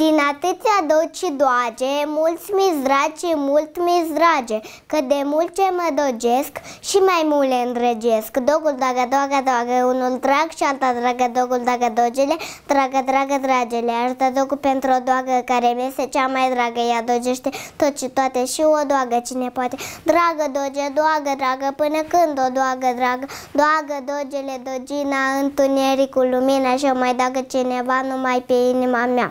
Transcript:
Din atâția doci doage, mulți mi dragi, mult mi drage, că de mult ce mă dogesc și mai mult le îndrăgesc. Dogul dragă, doagă, doagă, unul drag și alta dragă, dogul dragă, dogele, dragă, dragă, dragele, aș da dogul pentru o doagă care mi este cea mai dragă, ea dogește tot și toate și o doagă cine poate. Dragă doge, doagă, dragă, până când o doagă, dragă, doagă dogele, dogina, întunericul, lumina și o mai dagă cineva numai pe inima mea.